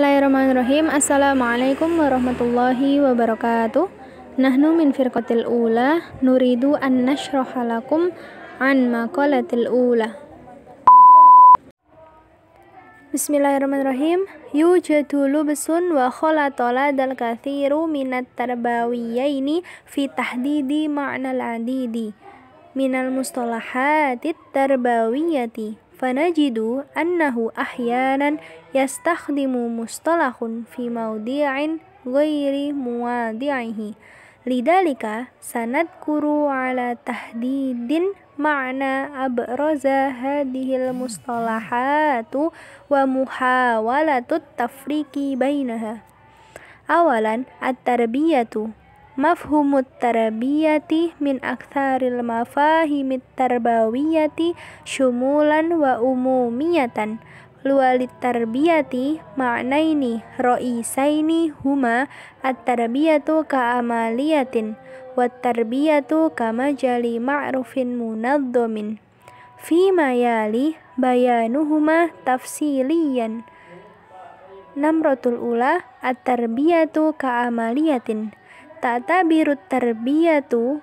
Bismillahirrahmanirrahim Assalamualaikum warahmatullahi wabarakatuh Nahnu min firqatil ula Nuridu an nashrohalakum An maqalatil ula Bismillahirrahmanirrahim Yujadulu besun wa kholatola dal kathiru minat tarbawiyaini Fi tahdidi ma'nal adidi Minal mustalahatit tarbawiyati fanajidu annahu ahyanan yastakhdimu mustalahun fi maudi'in ghairi muwadi'ihi lidalika sanadkuru ala tahdidin makna abraza hadhil mustalahatu wa muhawalatut tafriki bainaha awalan at-tarbiyatu mafhumut tarbiyati min aktsaril mafahimit tarbawiyati syumulan wa umumiyatan luwalit tarbiyati ro'i ro'isaini huma at-tarbiyatu ka'amaliyatin wat tarbiyatu kamajali ma'rufin munaddomin fima yali bayanuhuma tafsiliyan Namrotul ula at-tarbiyatu ka'amaliyatin ta'tabirut terbiatu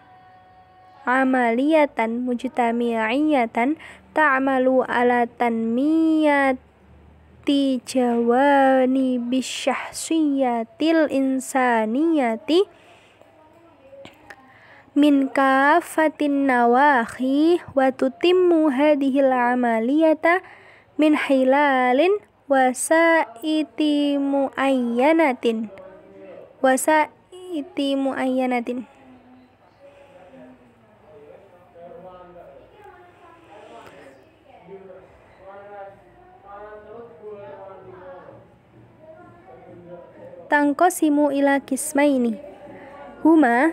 amaliatan mujtamiyatan ta'malu ala tanmiyati jawani bisyahsiyatil insaniyati min kafatin nawahi wa tutimmu hadhil amaliyata min hilalin wasaiti muayyanatin wasa iti muayyanatin tangkosimu ila ini, huma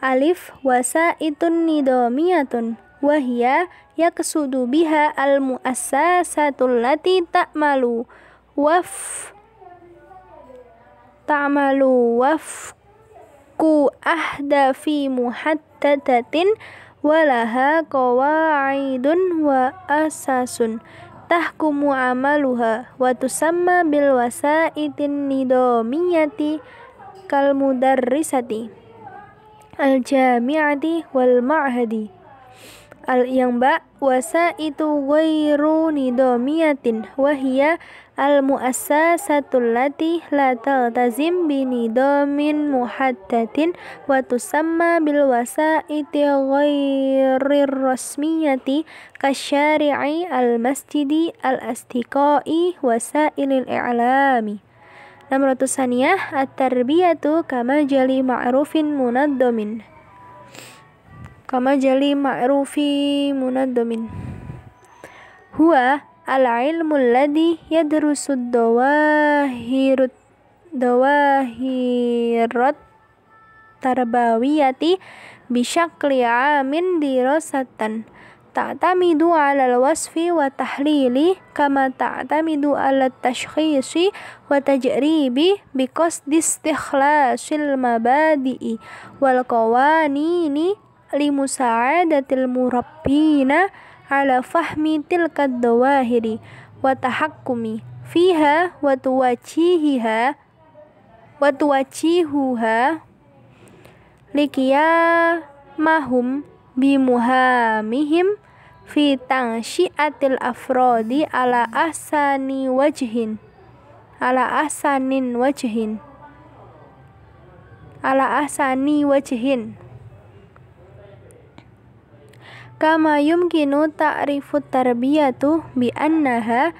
alif wasa itun nidomiyatun wahia yaksudu biha al muassasatul lati ta'malu waf ta'malu waf ku ahda fi muhaddadatin walaha qawa'idun wa asasun tahkumu amaluha wa tusamma bil wasaitin nidomiyati kal mudarrisati al jami'ati wal ma'hadi al wasa itu wairu nidomiyatin wahia al muasa satu lati la tazim binidomin muhaddatin watu sama bil wasa itu wairu rasmiyati kasyari'i al-masjidi al-astiqai wasailil i'lami 600 saniyah at-tarbiyatu kama jali ma'rufin munaddamin kama jali ma'rufi munaddamin huwa al-ilmu alladhi yadrusu dawahirut dawahirat tarbawiyati bisyakli amin dirosatan ta'tamidu ala al wa tahlili kama ta'tamidu ala tashkhisi wa tajribi because distikhlasil mabadi'i wal kawanini limusa'adatil murabbina ala fahmi tilkad dawahiri wa tahakkumi fiha wa tuwajihiha wa tuwajihuha likiya mahum bimuhamihim fi tangsyiatil afrodi ala ahsani wajhin ala ahsanin wajhin ala ahsani wajhin Kama yumkinu ta'rifu tarbiyatu bi annaha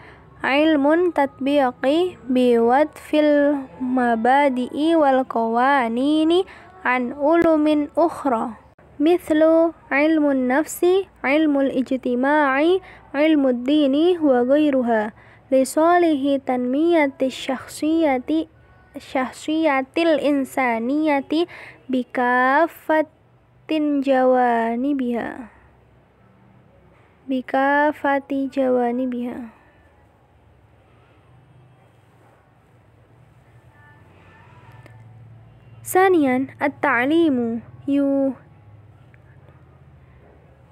ilmun tatbiqi bi fil mabadi'i wal qawanini an ulumin ukhra mithlu ilmun nafsi ilmul ijtima'i ilmud dini wa ghairuha lisolihi tanmiyati syakhsiyati syahsiyatil insaniyati bikafatin biha Bika Fati Jawani Biha Sanian At-Ta'limu Yu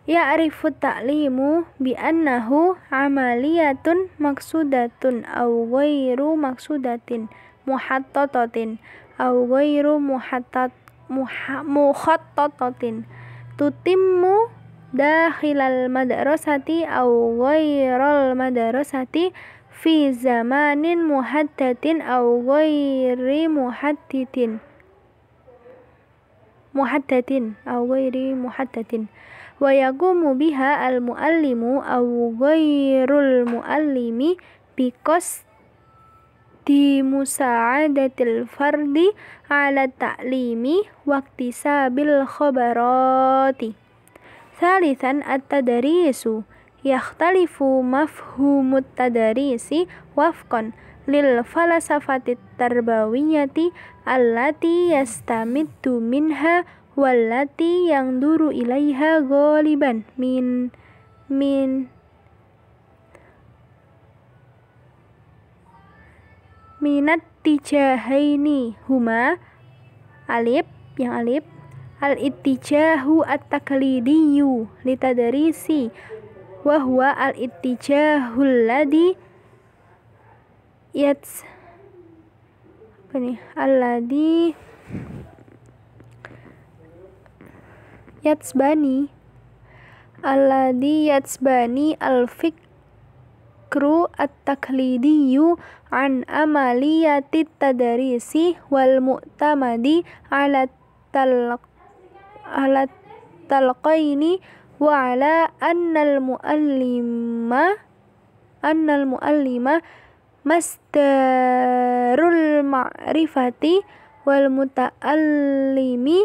Ya'rifu ta'limu bi'annahu amaliyatun maksudatun aw ghairu maksudatin muhattatatin aw ghairu muhattat muhattatatin tutimmu dahilal madrasati au ghairal madrasati fi zamanin muhaddatin au ghairi muhaddatin muhaddatin au ghairi muhaddatin wa yaqumu biha al muallimu au ghairul muallimi because di musa'adatil fardi ala ta'limi waktisabil khabarati ثالثا التدريس يختلف مفهوم التدريس وفقا للفلسفة التربوية التي يستمد منها والتي يندر إليها غالبا من من من الاتجاهين هما alif yang alif al-ittijahu at taklidiyu litadarisi wa huwa al-ittijahul ladhi yats apa nih alladhi yatsbani alladhi yatsbani al-fiqh fikru at taklidiyu an amaliyati tadarisi wal mu'tamadi ala talq ala talqaini wa ala annal muallima annal muallima masdarul ma'rifati wal muta'allimi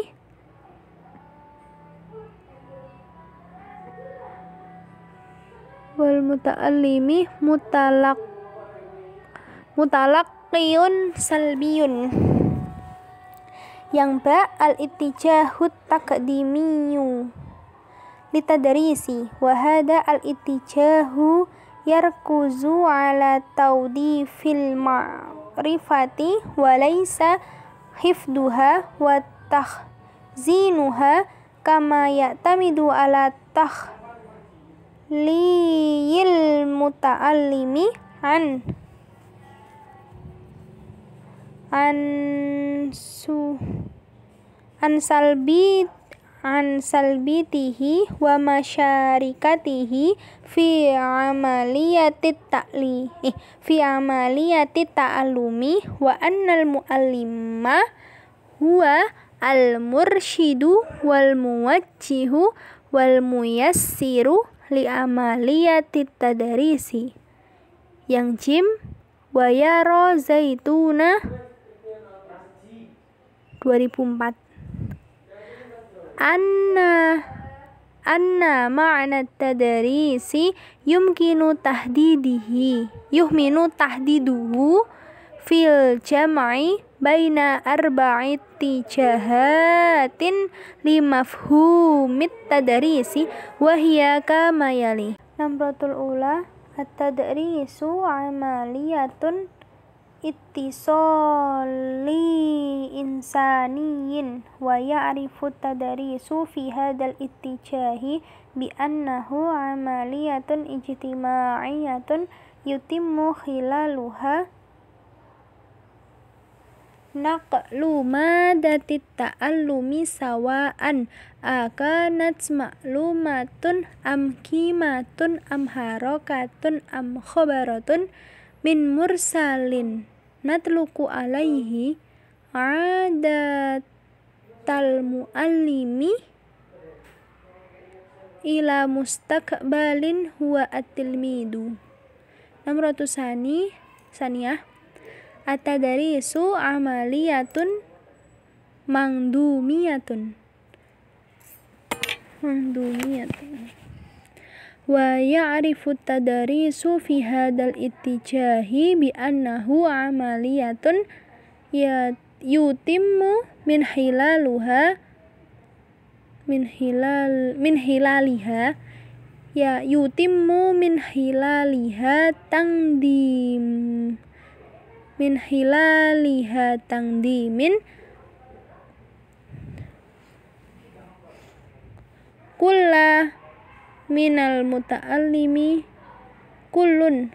wal muta'allimi mutalak mutalak salbiyun yang ba al ittijahut takdimiyu litadarisi wa hada al ittijahu yarkuzu ala fil ma'rifati wa laisa hifduha wa tahzinuha kama ya'tamidu ala tahliyil muta'allimi an ansu ansalbi ansalbitihi wa masyarikatihi fi amaliyati ta'li eh, fi amaliyati ta'alumi wa annal muallima huwa al mursyidu wal muwajjihu wal muyassiru li amaliyati tadarisi yang jim wa yara zaituna 2004 anna anna ma'na tadarisi yumkinu tahdidihi yuhminu tahdiduhu fil jam'i baina arba'i tijahatin limafhumit tadarisi wahiya kamayali Namratul ula at-tadrisu amaliyatun ittisali insaniyin wa ya'rifu tadarisu fi hadal ittijahi bi annahu amaliyatun ijtima'iyatun yutimmu khilaluha naqlu madatit ta'allumi sawa'an akanat ma'lumatun am kimatun am harokatun am khobaratun min mursalin natluku alaihi ada talmu alimi ila mustakbalin huwa at-tilmidu. 600 sani saniyah su amaliyatun mangdumiyatun mangdumiyatun wa ya'rifu tadarisu fi hadal ittijahi bi annahu amaliyatun ya yutimmu min hilaluha min hilal min hilaliha ya yutimmu min hilaliha tangdim min hilaliha tangdimin kullah minal muta'allimi kulun,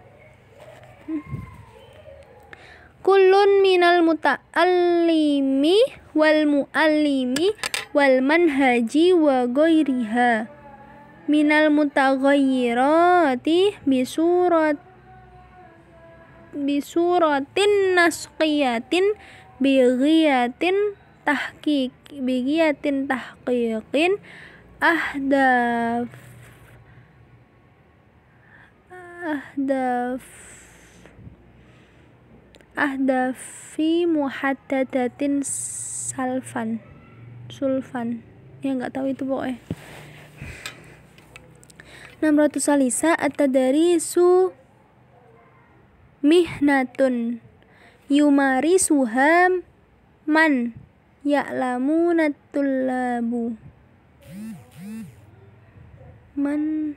kulun minal muta'allimi wal muallimi wal manhaji wa ghairiha minal mutaghayyirati bisurat bisuratin nasqiyatin bighiyatin tahqiq bighiyatin tahqiqin ahdaf ahdaf ahdafi muhaddadatin salfan sulfan ya nggak tahu itu pokoknya ratus salisa atau dari su mihnatun yumari suham man ya'lamu labu man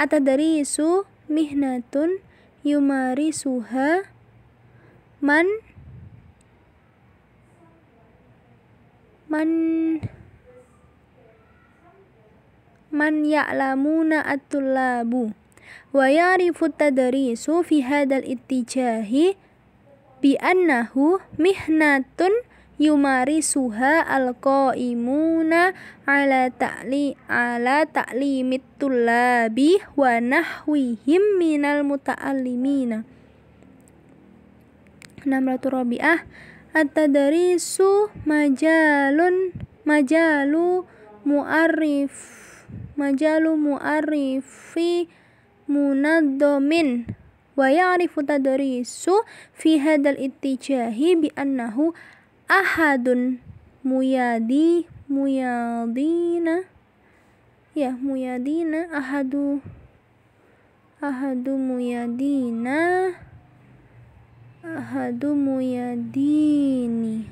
atau dari su mihnatun yumari suha man man man ya'lamuna at-tullabu wa ya'rifu tadarisu fi hadal ittijahi bi annahu mihnatun yumari suha imuna ala ta'li ala ta'limit tullabi wa nahwihim minal muta'allimina 600 Rabi'ah at su majalun majalu mu'arif majalu mu'arifi munaddomin wa ya'rifu su fi hadal itijahi bi annahu ahadun muyadi muyadina ya muyadina ahadu ahadu muyadina ahadu muyadini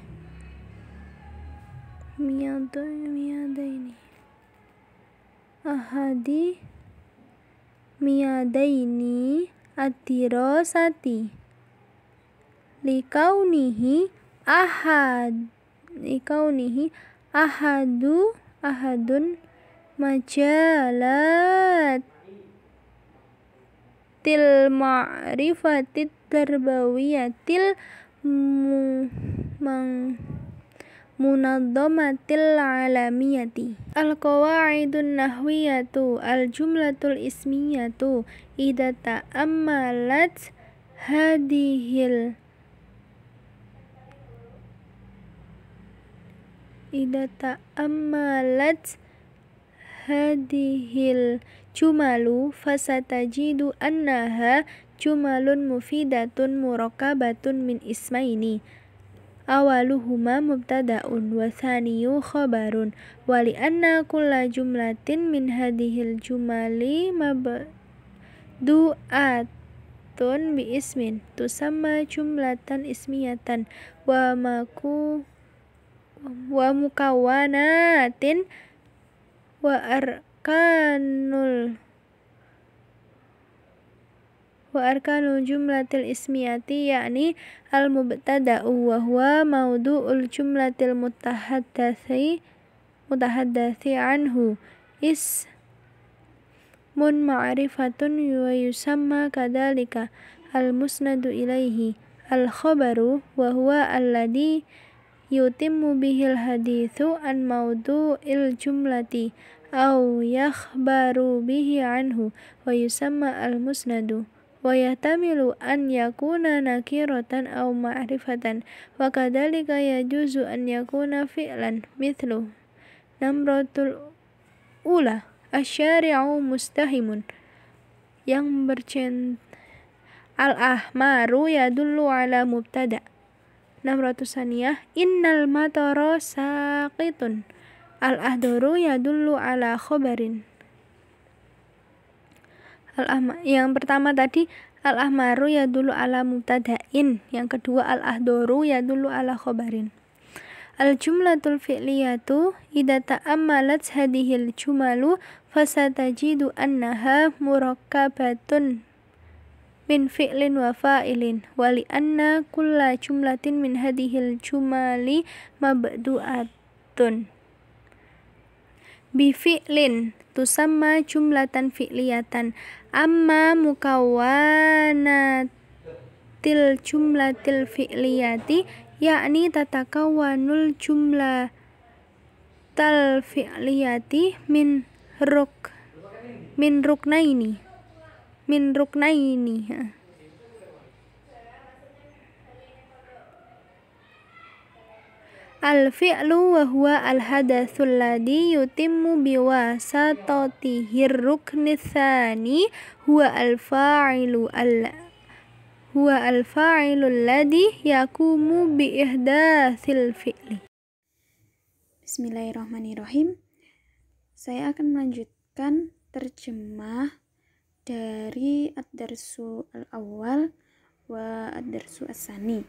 miyadun miyadaini ahadi miyadaini atirosati likaunihi ahad ikaunihi ahadu ahadun majalat til ma'rifatit terbawiyatil mu, mang munadzamatil alamiyati al qawaidun nahwiyatu al jumlatul ismiyatu idza ta'ammalat hadihil idata ta'ammalat hadihil cumalu fasata fasatajidu annaha cumalun mufidatun murakabatun min ismaini awaluhuma mubtada'un wasaniyu khobarun wali anna kulla jumlatin min hadihil jumali mabdu'atun bi ismin tusamma jumlatan ismiyatan wa maku wa mukawanatin wa arkanul wa arkanul jumlatil ismiyati yakni al mubtada'u wa huwa maudu'ul jumlatil mutahaddatsi mutahaddatsi anhu is mun ma'rifatun wa yusamma kadalika al musnadu ilaihi al khabaru wa huwa alladhi yutimmu bihil hadithu an il jumlati au yakhbaru bihi anhu wa yusamma al musnadu wa yahtamilu an yakuna nakiratan au ma'rifatan wa kadhalika yajuzu an yakuna fi'lan mithlu namratul ula asyari'u mustahimun yang bercent al ahmaru yadullu ala mubtada' 600 saniyah innal matoro saqitun al ahdoru yadullu ala khobarin al -ahma, yang pertama tadi al ahmaru yadullu ala mubtada'in yang kedua al ahdoru yadullu ala khobarin al jumlatul fi'liyatu idza ta'ammalat hadhil jumalu fasatajidu annaha murakkabatun min fi'lin wa fa'ilin wa li anna kulla jumlatin min hadhil jumali mabdu'atun bi fi'lin tusamma jumlatan fi'liyatan amma til jumlatil fi'liyati yakni tatakawanul jumlah tal fi'liyati min ruk min rukna ini min ruknaini al fi'lu wa huwa al hadatsul ladhi yutimmu biwasatatihi rukni tsani huwa al fa'ilu al huwa al fa'ilu alladzi yakumu bi ihdatsil fi'li Bismillahirrahmanirrahim Saya akan melanjutkan terjemah dari ad-darsu al-awwal wa ad-darsu as-sani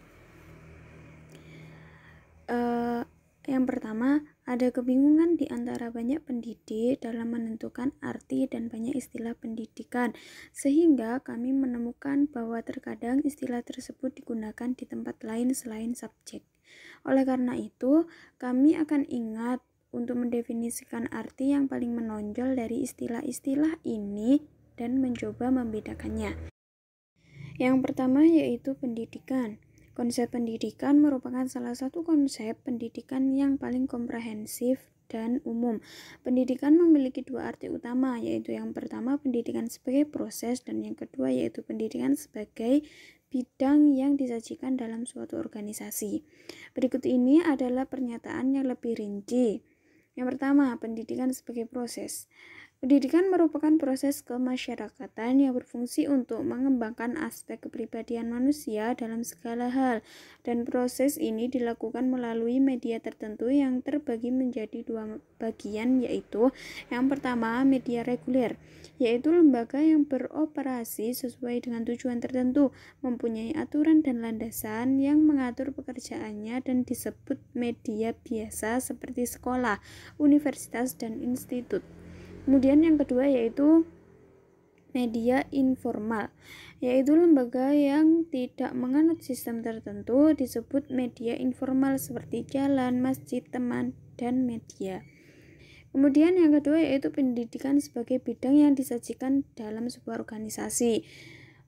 uh, yang pertama, ada kebingungan di antara banyak pendidik dalam menentukan arti dan banyak istilah pendidikan, sehingga kami menemukan bahwa terkadang istilah tersebut digunakan di tempat lain selain subjek. Oleh karena itu, kami akan ingat untuk mendefinisikan arti yang paling menonjol dari istilah-istilah ini dan mencoba membedakannya. Yang pertama yaitu pendidikan. Konsep pendidikan merupakan salah satu konsep pendidikan yang paling komprehensif dan umum. Pendidikan memiliki dua arti utama, yaitu yang pertama pendidikan sebagai proses dan yang kedua yaitu pendidikan sebagai bidang yang disajikan dalam suatu organisasi. Berikut ini adalah pernyataan yang lebih rinci. Yang pertama, pendidikan sebagai proses. Pendidikan merupakan proses kemasyarakatan yang berfungsi untuk mengembangkan aspek kepribadian manusia dalam segala hal, dan proses ini dilakukan melalui media tertentu yang terbagi menjadi dua bagian, yaitu yang pertama media reguler, yaitu lembaga yang beroperasi sesuai dengan tujuan tertentu, mempunyai aturan dan landasan yang mengatur pekerjaannya dan disebut media biasa seperti sekolah, universitas, dan institut. Kemudian yang kedua yaitu media informal, yaitu lembaga yang tidak menganut sistem tertentu disebut media informal seperti jalan, masjid, teman, dan media. Kemudian yang kedua yaitu pendidikan sebagai bidang yang disajikan dalam sebuah organisasi.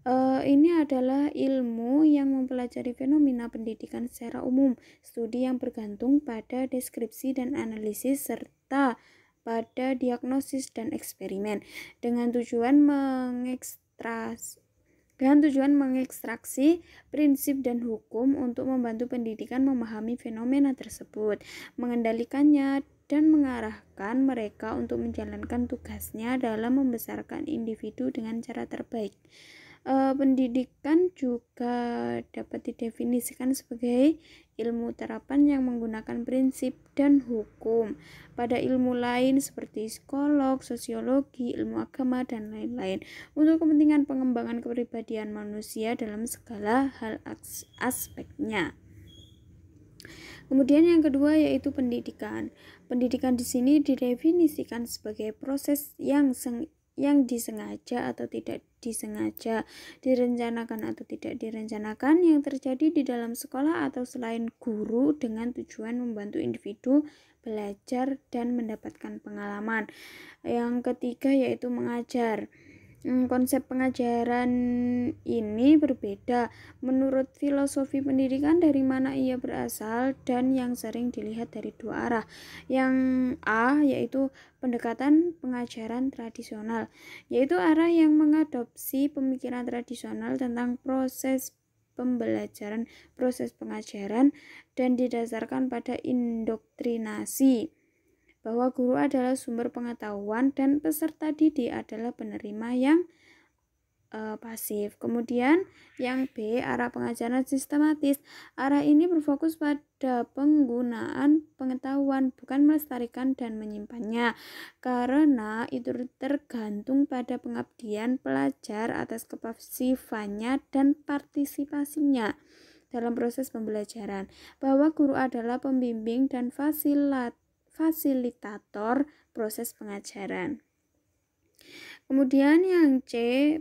E, ini adalah ilmu yang mempelajari fenomena pendidikan secara umum, studi yang bergantung pada deskripsi dan analisis serta pada diagnosis dan eksperimen dengan tujuan mengekstras dengan tujuan mengekstraksi prinsip dan hukum untuk membantu pendidikan memahami fenomena tersebut, mengendalikannya, dan mengarahkan mereka untuk menjalankan tugasnya dalam membesarkan individu dengan cara terbaik e, pendidikan juga dapat didefinisikan sebagai ilmu terapan yang menggunakan prinsip dan hukum pada ilmu lain seperti psikolog, sosiologi, ilmu agama, dan lain-lain untuk kepentingan pengembangan kepribadian manusia dalam segala hal aspeknya. Kemudian yang kedua yaitu pendidikan. Pendidikan di sini didefinisikan sebagai proses yang yang disengaja atau tidak disengaja, direncanakan atau tidak direncanakan yang terjadi di dalam sekolah atau selain guru dengan tujuan membantu individu belajar dan mendapatkan pengalaman. Yang ketiga yaitu mengajar. Hmm, konsep pengajaran ini berbeda menurut filosofi pendidikan dari mana ia berasal dan yang sering dilihat dari dua arah yang A yaitu pendekatan pengajaran tradisional yaitu arah yang mengadopsi pemikiran tradisional tentang proses pembelajaran proses pengajaran dan didasarkan pada indoktrinasi bahwa guru adalah sumber pengetahuan dan peserta didik adalah penerima yang eh, pasif. Kemudian yang B, arah pengajaran sistematis. Arah ini berfokus pada penggunaan pengetahuan, bukan melestarikan dan menyimpannya. Karena itu tergantung pada pengabdian pelajar atas kepasifannya dan partisipasinya dalam proses pembelajaran, bahwa guru adalah pembimbing dan fasilitator fasilitator proses pengajaran. Kemudian yang C,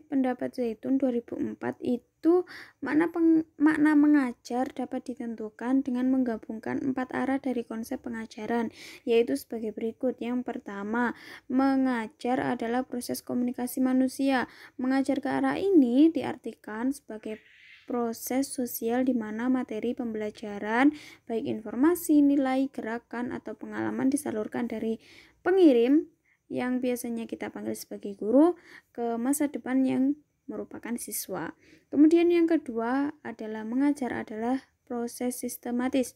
pendapat Zaitun 2004 itu makna peng, makna mengajar dapat ditentukan dengan menggabungkan empat arah dari konsep pengajaran, yaitu sebagai berikut. Yang pertama, mengajar adalah proses komunikasi manusia. Mengajar ke arah ini diartikan sebagai proses sosial di mana materi pembelajaran, baik informasi, nilai, gerakan, atau pengalaman disalurkan dari pengirim yang biasanya kita panggil sebagai guru ke masa depan yang merupakan siswa. Kemudian yang kedua adalah mengajar adalah proses sistematis.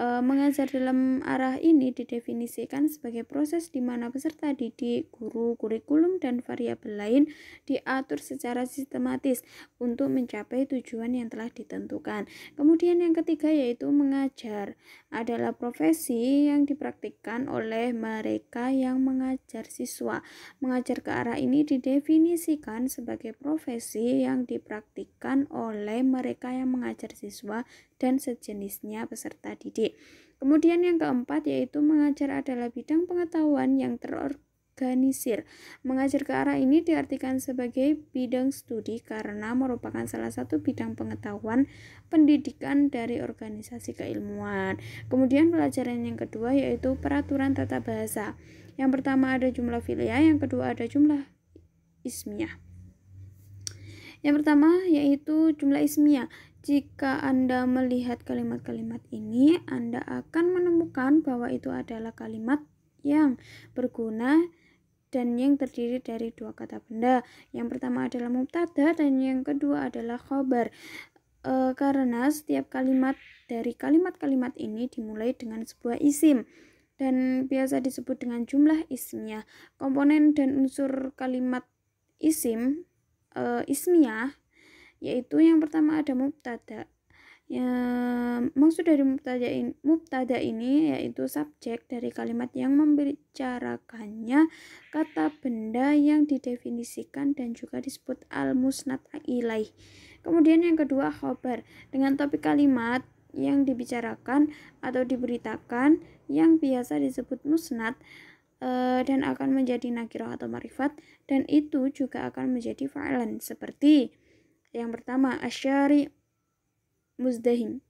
E, mengajar dalam arah ini didefinisikan sebagai proses di mana peserta didik, guru, kurikulum, dan variabel lain diatur secara sistematis untuk mencapai tujuan yang telah ditentukan. Kemudian yang ketiga yaitu mengajar adalah profesi yang dipraktikkan oleh mereka yang mengajar siswa. Mengajar ke arah ini didefinisikan sebagai profesi yang dipraktikkan oleh mereka yang mengajar siswa dan sejenisnya peserta didik. Kemudian yang keempat yaitu mengajar adalah bidang pengetahuan yang terorganisir Mengajar ke arah ini diartikan sebagai bidang studi karena merupakan salah satu bidang pengetahuan pendidikan dari organisasi keilmuan. Kemudian pelajaran yang kedua yaitu peraturan tata bahasa. Yang pertama ada jumlah filia, yang kedua ada jumlah ismiah. Yang pertama yaitu jumlah ismiah. Jika Anda melihat kalimat-kalimat ini, Anda akan menemukan bahwa itu adalah kalimat yang berguna dan yang terdiri dari dua kata benda. Yang pertama adalah mubtada dan yang kedua adalah khobar. E, karena setiap kalimat dari kalimat-kalimat ini dimulai dengan sebuah isim dan biasa disebut dengan jumlah isimnya. Komponen dan unsur kalimat isim e, ismiyah yaitu yang pertama ada mubtada ya, maksud dari mubtada ini, mubtada ini yaitu subjek dari kalimat yang membicarakannya kata benda yang didefinisikan dan juga disebut al musnad ilaih kemudian yang kedua khobar dengan topik kalimat yang dibicarakan atau diberitakan yang biasa disebut musnad eh, dan akan menjadi nakiroh atau marifat dan itu juga akan menjadi fa'lan seperti yang pertama, asyari muzdahim.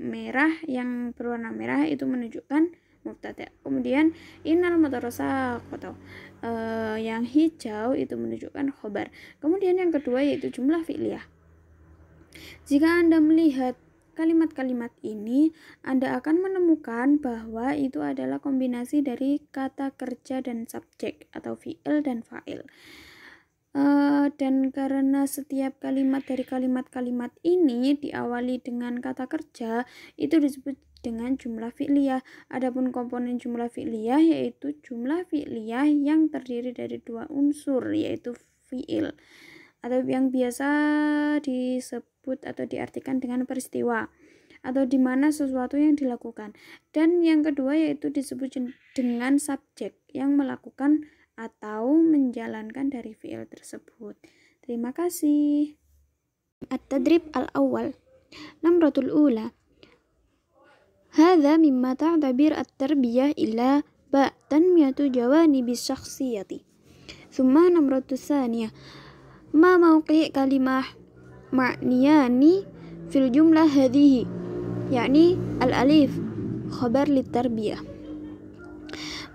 Merah yang berwarna merah itu menunjukkan mubtada. Kemudian inal mutarasaqata. Uh, eh, yang hijau itu menunjukkan khobar. Kemudian yang kedua yaitu jumlah fi'liyah. Jika Anda melihat kalimat-kalimat ini, Anda akan menemukan bahwa itu adalah kombinasi dari kata kerja dan subjek atau fi'il dan fa'il. Eh, dan karena setiap kalimat dari kalimat-kalimat ini diawali dengan kata kerja, itu disebut dengan jumlah fi'liyah. Adapun komponen jumlah fi'liyah yaitu jumlah fi'liyah yang terdiri dari dua unsur yaitu fi'il atau yang biasa disebut atau diartikan dengan peristiwa atau di mana sesuatu yang dilakukan. Dan yang kedua yaitu disebut dengan subjek yang melakukan atau menjalankan dari fi'il tersebut. Terima kasih. At-tadrib al-awwal. Namratul ula. Hadha mimma ta'tabir at-tarbiyah ila ba tanmiyatu jawanibi syakhsiyati. Tsumma namratus tsaniyah. Ma mauqi' kalimah ma'niyani fil jumlah hadhihi. yakni al-alif khabar litarbiyah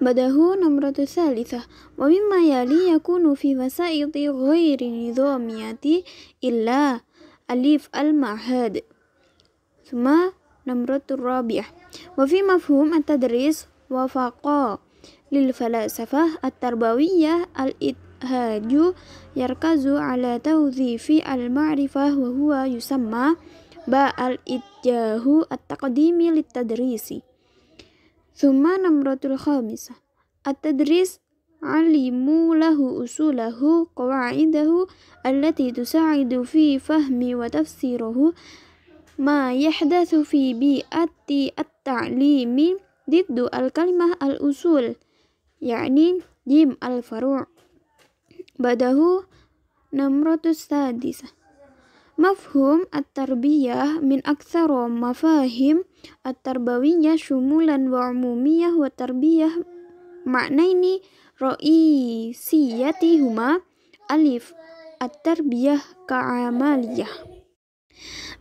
بدأه نمرة ثالثة ومما يلي يكون في وسائط غير نظامية إلا أليف المعهد ثم نمرة الرابعة وفي مفهوم التدريس وفقا للفلاسفة التربوية الإتهاج يركز على توظيف المعرفة وهو يسمى بالإتجاه التقديمي للتدريس ثم نمرة الخامسة التدريس علموا له أصوله قواعده التي تساعد في فهم وتفسيره ما يحدث في بيئة التعليم ضد الكلمة الأصول يعني جيم الفروع بعده نمرة السادسة مفهوم التربية من أكثر مفاهيم At-tarbawiyah syumulan wa umumiyah wa tarbiyah makna ini ro'isiyati huma alif at-tarbiyah ka'amaliyah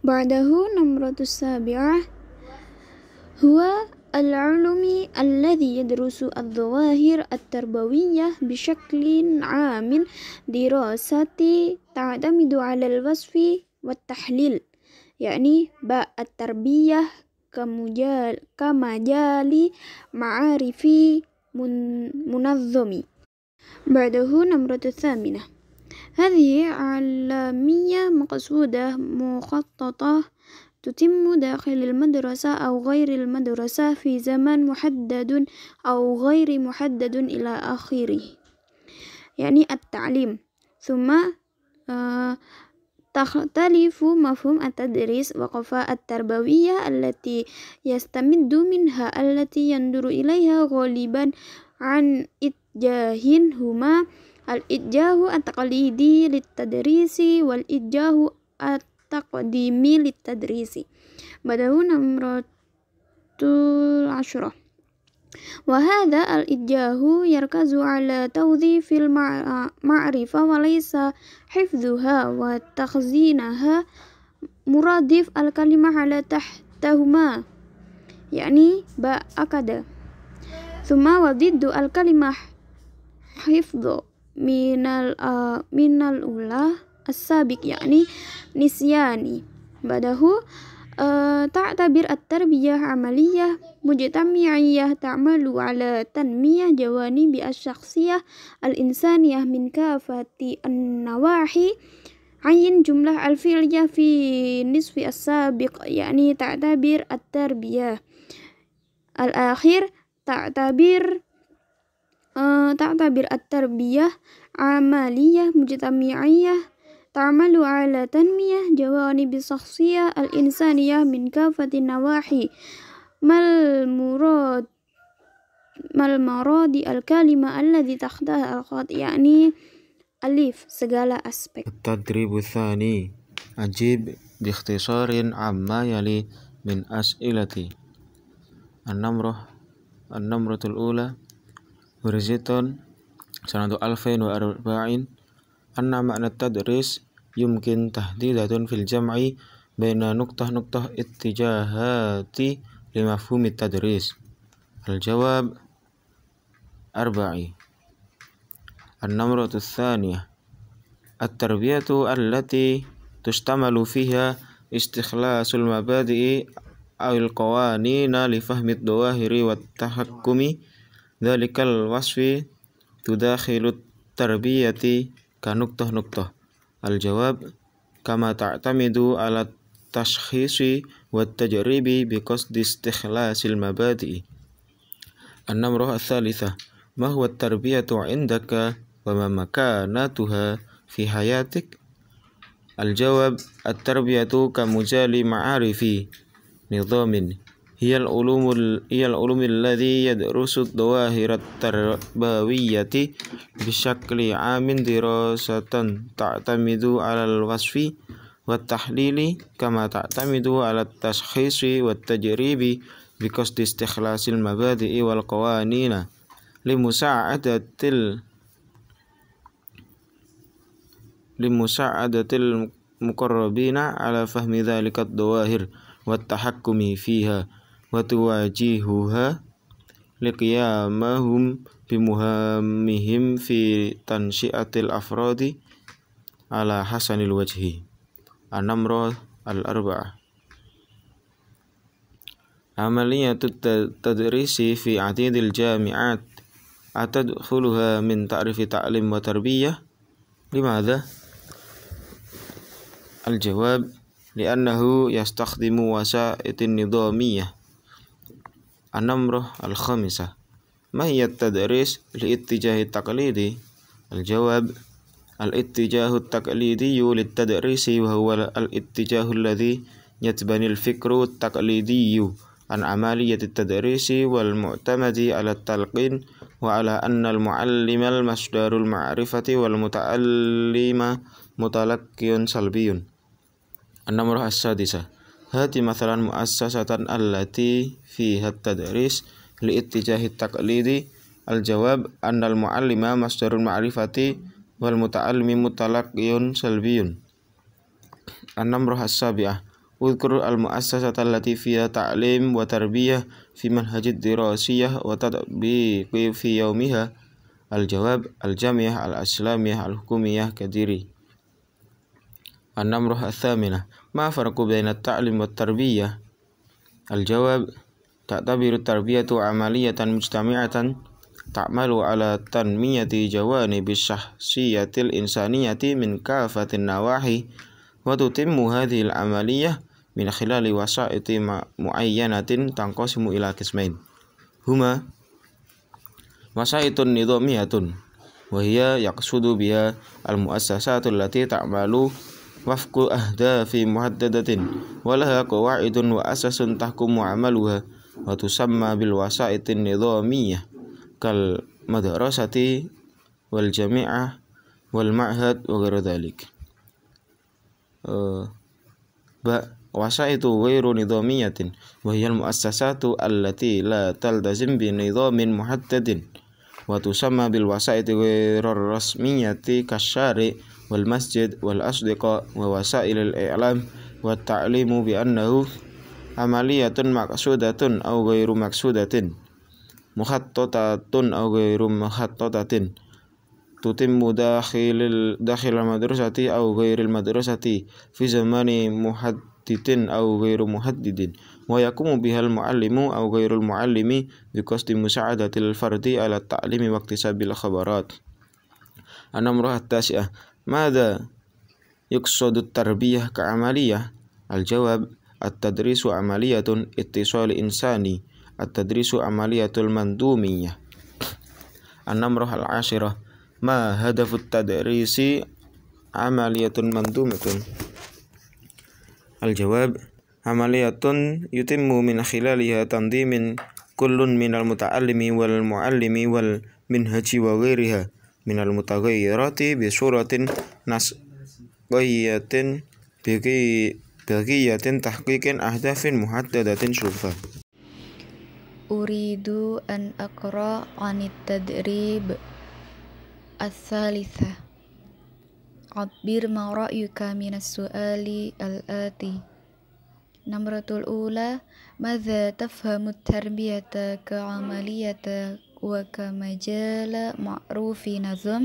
ba'dahu sabi'ah huwa al-ulumi alladhi yadrusu al-zawahir at-tarbawiyah bishaklin amin dirasati ta'damidu ala al-wasfi wa tahlil yakni ba at-tarbiyah كمجال كمجال معارفي من منظمي بعده نمرة الثامنة هذه علامية مقصودة مخططة تتم داخل المدرسة أو غير المدرسة في زمن محدد أو غير محدد إلى آخره يعني التعليم ثم آه takhtalifu mafhum at-tadris wa qafa at-tarbawiyah allati yastamiddu minha allati yanduru ilaiha goliban an itjahin huma al-itjahu at-taqlidi lit-tadrisi wal-itjahu at-taqdimi lit-tadrisi badahu namratul ashrah وهذا الاتجاه يركز على توظيف المعرفة وليس حفظها وتخزينها مرادف الكلمة على تحتهما يعني بأكد ثم وضد الكلمة حفظ من من الأولى السابق يعني نسياني بعده Eh, tak tabir at tarbiyah amaliyah mujtamiyah malu ala tanmiyah jawani bi asyakhsiyah al insaniyah min kafati an nawahi Ayn jumlah al filyah fi nisfi asabiq yakni tak tabir at tarbiyah al akhir tak tabir eh, tak tabir at tarbiyah amaliyah mujtamiyah Tamalu ala tanmiyah jawani bi shakhsiyah al insaniyah min kafati nawahi mal murad mal maradi al kalima alladhi takhda al khat yani alif segala aspek tadribu thani ajib bi ikhtisarin amma min as'ilati an namra an namratul ula burizaton sanadu 2040 anna makna tadris yumkin tahdidatun fil jam'i baina nuktah-nuktah lima limafhumi tadris Al-jawab arba'i An-namratu thaniyah At-tarbiyatu allati tustamalu fiha istikhlasul mabadi'i أو القوانين لفهم tahakumi والتحكم ذلك الوصف تداخل التربية كنقطة نقطة الجواب كما تعتمد على التشخيص والتجريب بقصد استخلاص المبادئ النمرة الثالثة ما هو التربية عندك وما مكانتها في حياتك؟ الجواب التربية كمجال معارف نظام هي العلوم هي العلوم الذي يدرس الظواهر التربوية بشكل عام دراسة تعتمد على الوصف والتحليل كما تعتمد على التشخيص والتجريب بقصد استخلاص المبادئ والقوانين لمساعدة ال... لمساعدة المقربين على فهم ذلك الظواهر والتحكم فيها wa tuwajihuha liqiyamahum bimuhammihim fi tansyiatil afrodi ala hasanil wajhi anamro al arba'ah amaliyatu tadrisi fi atidil jami'at atadkhuluha min ta'rifi ta'lim wa tarbiyah limadha al jawab li'annahu yastakhdimu wasa'itin nidhamiyah النمرة الخامسة ما هي التدريس الاتجاه التقليدي؟ الجواب الاتجاه التقليدي للتدريس وهو الاتجاه الذي يتبني الفكر التقليدي عن عملية التدريس والمعتمد على التلقين وعلى أن المعلم المصدر المعرفة والمتعلم متلقي سلبي النمرة السادسة هذه مثلا مؤسسة التي Fi daris tadris li ittijahi taqlidi al jawab al muallima masdarul ma'rifati wal muta'allimi mutalaqiyun salbiyun Anam roh as-sabi'ah al-mu'assasata allati fiya ta'lim wa tarbiyah fi manhajid dirasiyah wa tadbiqi fi yaumiha Al-jawab al jamiah al-aslamiyah al-hukumiyah kadiri annam roh asamina thaminah Ma farqu baina talim wa tarbiyah Al-jawab Ta'tabiru tarbiyatu amaliyatan mujtami'atan ta'malu ala tanmiyati jawanibis syahsiyatil insaniyati min kafatin nawahi wa tutimmu hadhil amaliyah min khilali wasaiti muayyanatin tangkosimu ila kismain huma wasaitun nidhamiyatun wa hiya yaqsudu biha al muassasatu allati ta'malu wafqu ahdafi muhaddadatin wa laha qawaidun wa asasun tahkumu amaluha وتسمى بالوسائط النظامية كالمدرسة والجامعة والمعهد وغير ذلك آه، وسائط غير نظامية وهي المؤسسات التي لا تلتزم بنظام محدد وتسمى بالوسائط غير الرسمية كالشارع والمسجد والأصدقاء ووسائل الإعلام والتعليم بأنه عملية مقصودة أو غير مقصودة مخططة أو غير مخططة تتم داخل داخل المدرسة أو غير المدرسة في زمان محدد أو غير محدد ويقوم بها المعلم أو غير المعلم بقصد مساعدة الفرد على التعليم واكتساب الخبرات النمرة التاسعة ماذا يقصد التربية كعملية؟ الجواب At-tadrisu amaliyatun ittisal insani. At-tadrisu amaliyatul mandumiyah. An-namrah al-ashirah. Ma hadafut tadrisi amaliyatun mandumatun. Al-jawab amaliyatun yutimmu min khilaliha tandimin kullun minal muta'allimi wal muallimi wal minhaji wa ghairiha minal mutaghayyirati bi nas qayyatin bi بغية تحقيق أهداف محددة شرفة أريد أن أقرأ عن التدريب الثالثة عبر ما رأيك من السؤال الآتي نمرة الأولى ماذا تفهم التربية كعملية وكمجال معروف نظم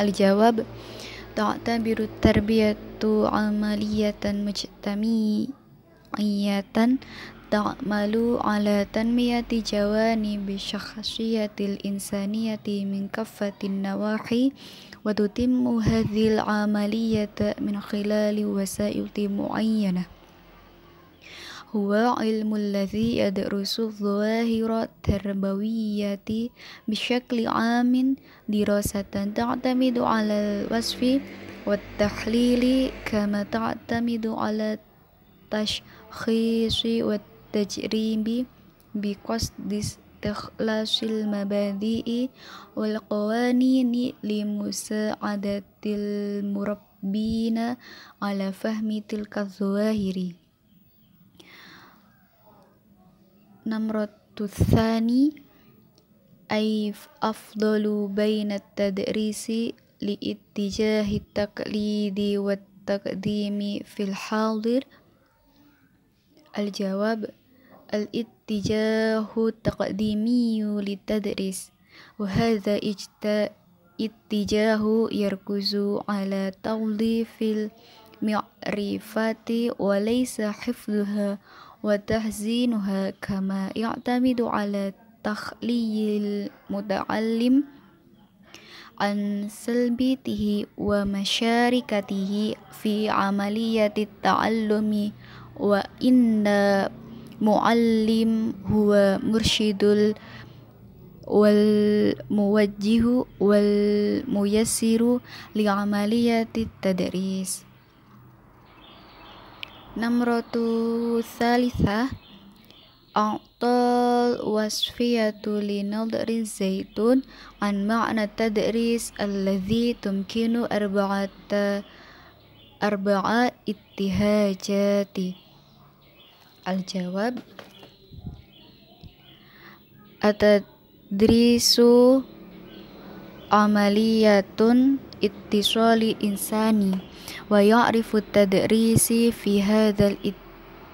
الجواب تعتبر التربية عملية مجتمعية تعمل على تنمية جوانب الشخصية الإنسانية من كافة النواحي وتتم هذه العملية من خلال وسائل معينة هو علم الذي يدرس الظواهر التربوية بشكل عام دراسة تعتمد على الوصف والتحليل كما تعتمد على التشخيص والتجريب بقصد استخلاص المبادئ والقوانين لمساعدة المربين على فهم تلك الظواهر نمرة الثاني أي أفضل بين التدريس لاتجاه التقليد والتقديم في الحاضر الجواب الاتجاه التقديمي للتدريس وهذا اتجاه يركز على توظيف المعرفات وليس حفظها وتحسينها كما يعتمد على تخلي المتعلم عن سلبيته ومشاركته في عملية التعلم وإن معلم هو مرشد والموجه والميسر لعملية التدريس Namratu Salisa A'tal wasfiyatu li nadri zaitun an ma'na tadris alladhi tumkinu arba'at arba'a ittihajati Al-jawab Atadrisu amaliyatun اتصال إنساني ويعرف التدريس في هذا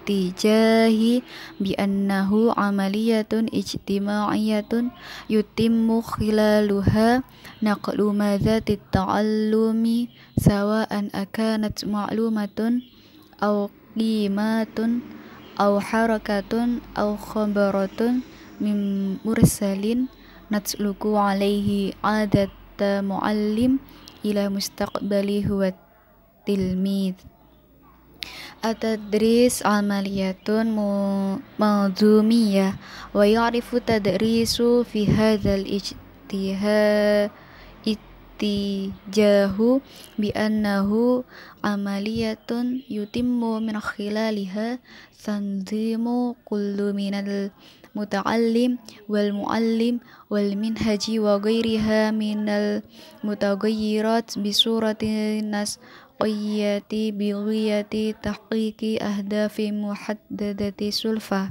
الاتجاه بأنه عملية اجتماعية يتم خلالها نقل مادة التعلم سواء أكانت معلومة أو قيمة أو حركة أو خبرة من مرسل نسلك عليه عادة معلم إلى مستقبلي هو التلميذ التدريس عملية منظومية ويعرف التدريس في هذا الاتجاه بأنه عملية يتم من خلالها تنظيم كل من المتعلم والمعلم والمنهج وغيرها من المتغيرات بصورة نسقية بغية تحقيق أهداف محددة سلفة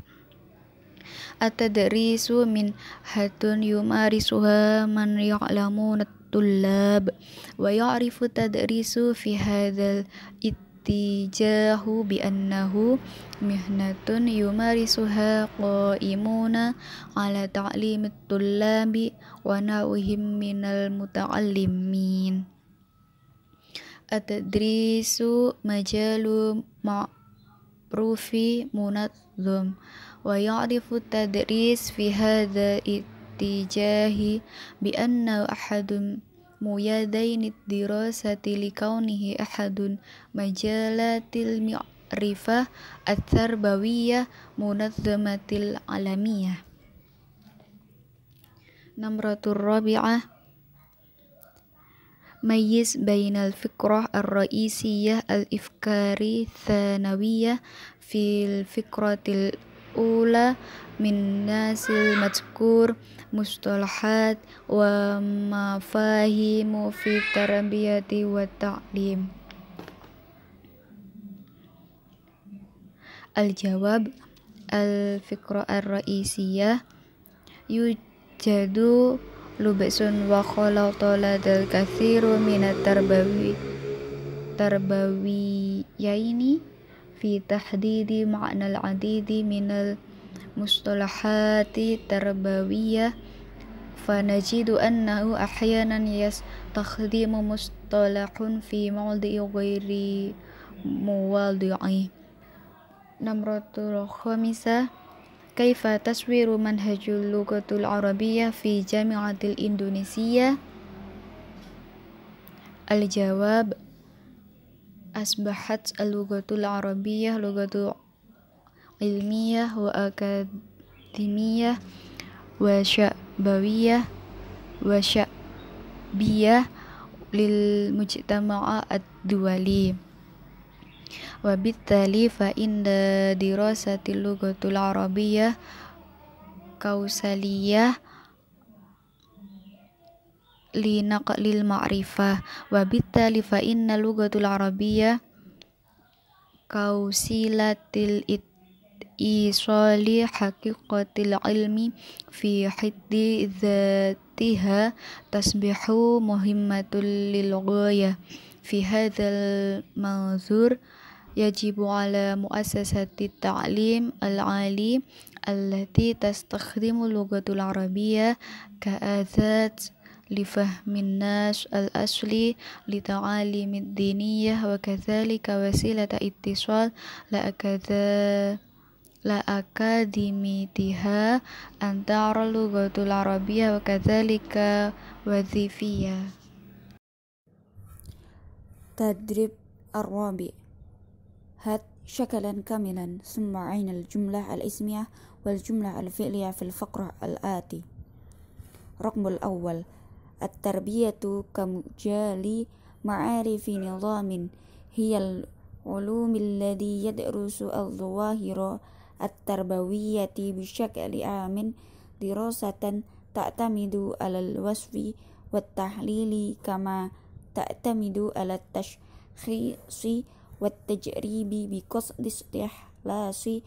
التدريس من حد يمارسها من يعلمون الطلاب ويعرف التدريس في هذا الاتجاه اتجاه بأنه مهنة يمارسها قائمون على تعليم الطلاب ونوعهم من المتعلمين التدريس مجال معروف منظم ويعرف التدريس في هذا الاتجاه بأنه أحد muyadainid dirasati likaunihi ahadun majalatil mi'rifah athar bawiyah munazzamatil alamiyah namratul rabi'ah Mayyiz bainal fikrah al-ra'isiyah al-ifkari thanawiyah fil til ula min nasil mazkur mustalahat wa mafahimu fi tarbiyati wa ta'lim Al-jawab Al-fikra ar-ra'isiyah Yujadu lubesun wa dal kathiru minat tarbawi Tarbawi ya ini في تحديد معنى العديد من المصطلحات التربوية فنجد أنه أحيانا يستخدم مصطلح في موضع غير مواضعه نمرة الخامسة كيف تصوير منهج اللغة العربية في جامعة الإندونيسية الجواب asbahat al-lughatul arabiyyah lughatul ilmiyah wa akademiyah wa syabawiyah wa syabiyah lil mujtama'a ad-duwali wa bitali fa inda dirasatil lughatul arabiyyah kausaliyah لنقل المعرفة وبالتالي فإن اللغة العربية كوسيلة إيصال حقيقة العلم في حد ذاتها تصبح مهمة للغاية في هذا المنظور يجب على مؤسسة التعليم العالي التي تستخدم اللغة العربية كأداة لفهم الناس الأصلي لتعاليم الدينية وكذلك وسيلة اتصال لأكاديميتها أن تعرى اللغة العربية وكذلك وظيفية تدريب الرابع هات شكلا كاملا ثم عين الجملة الاسمية والجملة الفعلية في الفقرة الآتي رقم الأول At-tarbiyatu kamujali ma'arifi nizamin hiyal ulum alladhi yadrusu al-zawahira at-tarbawiyyati bishakli amin dirasatan ta'tamidu alal wasfi wat tahlili kama ta'tamidu alat tashkhisi wat tajribi bi qasdi istihlasi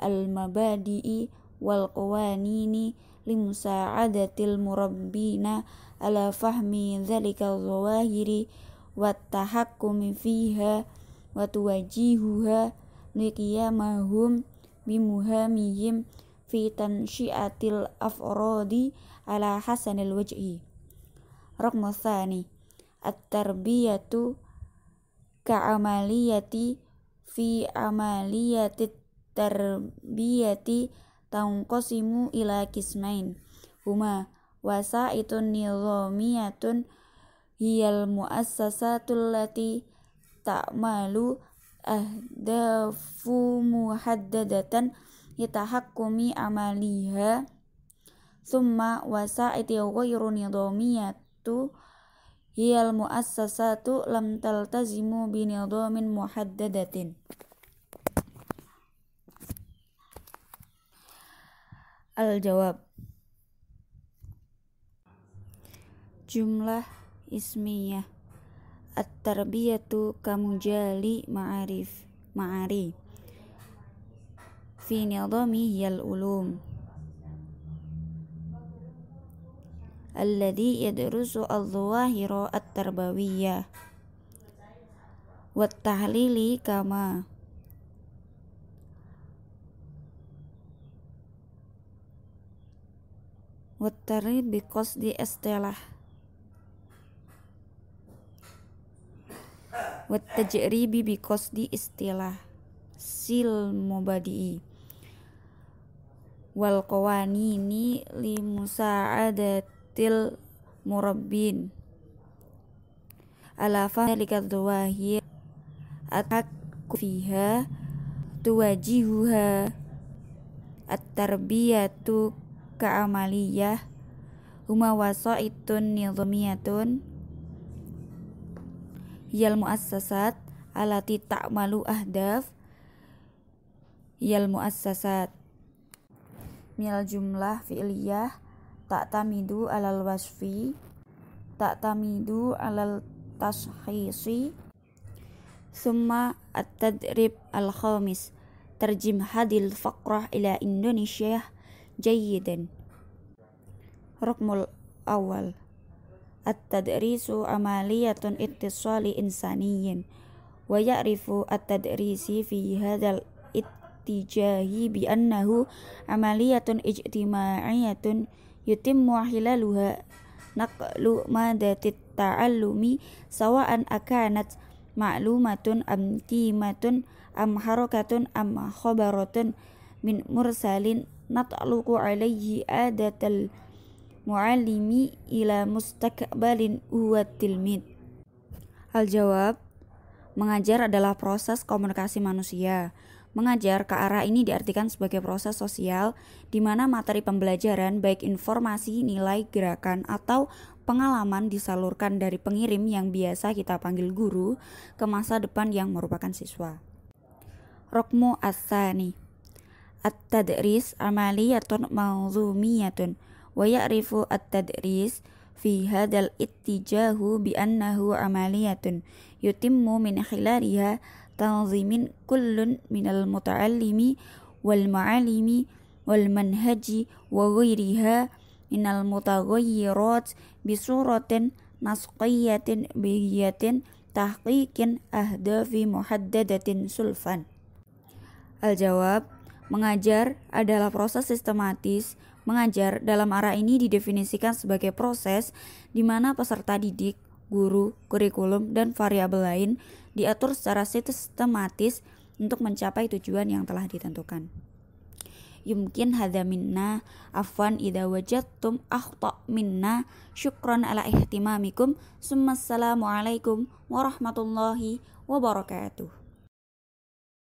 al mabadi'i wal qawanini limusa'adatil murabbina ala fahmi dzalikal zawahiri wa tahakkumi fiha wa tuwajihuha liqiyamahum bimuhamihim fi tansyiatil afrodi ala hasanil wajhi Rokmo tsani At-tarbiyatu ka'amaliyati fi amaliyati tarbiyati tangkosimu ila kismain huma Wasa itu tulati tak hiyal muassasatul lati ta'malu ahdafu muhaddadatan yatahakkumi amaliha summa wasa'iti ghairu hial hiyal muassasatu lam taltazimu bi nizamin muhaddadatin Al jawab Jumlah ismiyah At-tarbiyatu kamujali ma'arif Ma'ari Fi nidami hiyal ulum Alladhi yadrusu al-zawahiro at-tarbawiyah wa tahlili kama wa tarib qasdi istilah wa tajribi di istilah sil mubadi'i wal qawanini li musa'adatil murabbin ala fahlika dawahir atak fiha tuwajihuha at-tarbiyatu ka'amaliyah huma wasaitun nizamiyatun yal muassasat alati malu ahdaf yal muassasat minal jumlah fi'liyah tak tamidu alal wasfi tak tamidu alal tashisi summa at-tadrib al-khamis terjem hadil faqrah ila Indonesia jayidan rukmul awal التدريس عملية اتصال إنساني ويعرف التدريس في هذا الاتجاه بأنه عملية اجتماعية يتم خلالها نقل مادة التعلم سواء أكانت معلومة أم تيمة أم حركة أم خبرة من مرسل نطلق عليه عادة muallimi ila mustaqbalin huwa tilmid. Hal jawab, mengajar adalah proses komunikasi manusia. Mengajar ke arah ini diartikan sebagai proses sosial di mana materi pembelajaran baik informasi, nilai, gerakan, atau pengalaman disalurkan dari pengirim yang biasa kita panggil guru ke masa depan yang merupakan siswa. Rokmu Asani At-tadris amaliyatun ma'zumiyatun wa ya'rifu at-tadris fi hadal ittijahu bi annahu amaliyatun yutimmu min khilaliha tanzimin kullun min al muta'allimi wal ma'alimi wal manhaji wa ghairiha min al mutaghayyirat bi suratin nasqiyatin bihiyatin tahqiqin ahdafi muhaddadatin sulfan Al-jawab, mengajar adalah proses sistematis Mengajar dalam arah ini didefinisikan sebagai proses di mana peserta didik, guru, kurikulum, dan variabel lain diatur secara sistematis untuk mencapai tujuan yang telah ditentukan. Yumkin hadza minna afwan idza wajadtum akhta minna syukron ala ihtimamikum summa assalamualaikum warahmatullahi wabarakatuh.